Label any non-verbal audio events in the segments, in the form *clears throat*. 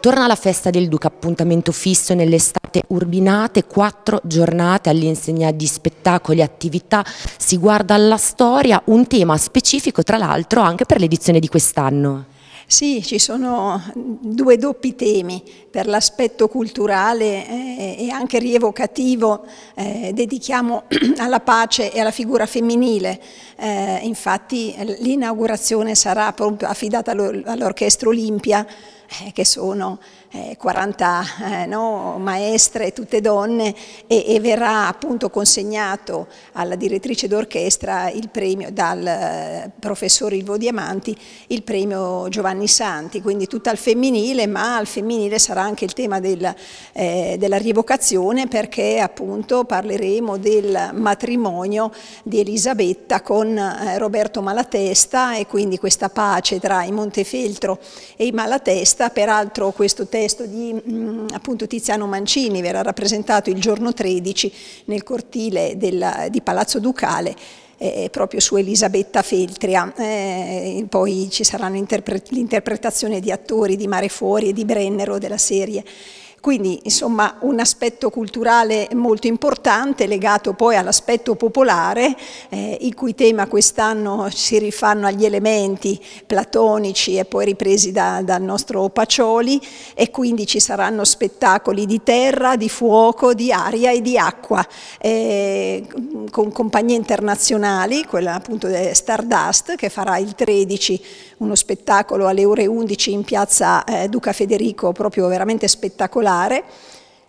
Torna la festa del Duca, appuntamento fisso nell'estate urbinate, quattro giornate all'insegna di spettacoli, e attività, si guarda alla storia, un tema specifico tra l'altro anche per l'edizione di quest'anno. Sì, ci sono due doppi temi per l'aspetto culturale eh, e anche rievocativo eh, dedichiamo *clears throat* alla pace e alla figura femminile. Eh, infatti l'inaugurazione sarà affidata all'Orchestra Olimpia eh, che sono eh, 40 eh, no, maestre, tutte donne, e, e, verrà appunto consegnato alla direttrice d'orchestra il premio, dal eh, professor Ivo Diamanti, il premio Giovanni Santi, quindi tutta al femminile, ma al femminile sarà anche il tema del, eh, della rievocazione perché appunto parleremo del matrimonio di Elisabetta con Roberto Malatesta e quindi questa pace tra i Montefeltro e i Malatesta questa, peraltro questo testo di mm, appunto, Tiziano Mancini verrà rappresentato il giorno 13 nel cortile della, di Palazzo Ducale eh, eh proprio su Elisabetta Feltria, ah, eh, poi ci saranno l'interpretazione di attori di Mare Fuori e di Brennero della serie quindi insomma un aspetto culturale molto importante legato poi all'aspetto popolare, eh, il cui tema quest'anno si rifanno agli elementi platonici e poi ripresi da, dal nostro Pacioli e quindi ci saranno spettacoli di terra, di fuoco, di aria e di acqua eh, con compagnie internazionali, quella appunto Stardust che farà il 13 uno spettacolo alle ore 11 in piazza eh, Duca Federico proprio veramente spettacolare particolare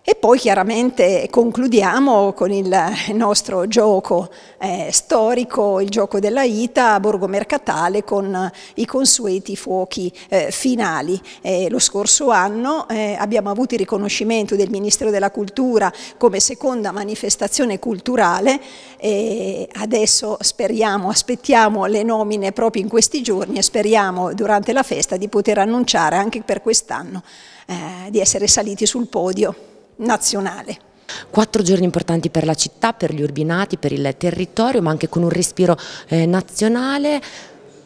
e poi chiaramente concludiamo con il nostro gioco eh, storico, il gioco della Ita a Borgo Mercatale con i consueti fuochi eh, finali. Eh, lo scorso anno eh, abbiamo avuto il riconoscimento del Ministero della Cultura come seconda manifestazione culturale e adesso speriamo, aspettiamo le nomine proprio in questi giorni e speriamo durante la festa di poter annunciare anche per quest'anno eh, di essere saliti sul podio nazionale. Quattro giorni importanti per la città, per gli urbinati, per il territorio, ma anche con un respiro eh, nazionale.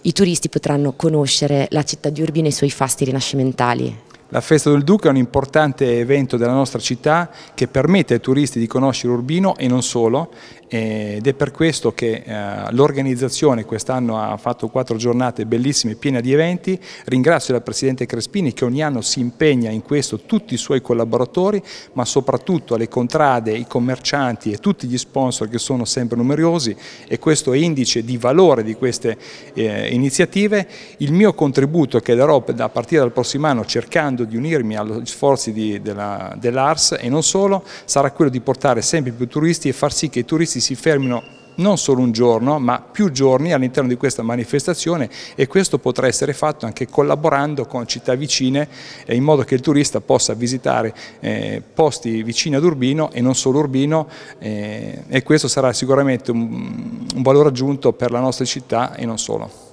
I turisti potranno conoscere la città di Urbino e i suoi fasti rinascimentali. La Festa del Duca è un importante evento della nostra città che permette ai turisti di conoscere Urbino e non solo eh, ed è per questo che eh, l'organizzazione quest'anno ha fatto quattro giornate bellissime, piene di eventi. Ringrazio la Presidente Crespini che ogni anno si impegna in questo, tutti i suoi collaboratori, ma soprattutto le contrade, i commercianti e tutti gli sponsor che sono sempre numerosi e questo è indice di valore di queste eh, iniziative. Il mio contributo che darò a partire dal prossimo anno cercando di unirmi agli sforzi dell'ARS dell e non solo, sarà quello di portare sempre più turisti e far sì che i turisti si fermino non solo un giorno ma più giorni all'interno di questa manifestazione e questo potrà essere fatto anche collaborando con città vicine in modo che il turista possa visitare eh, posti vicini ad Urbino e non solo Urbino eh, e questo sarà sicuramente un valore aggiunto per la nostra città e non solo.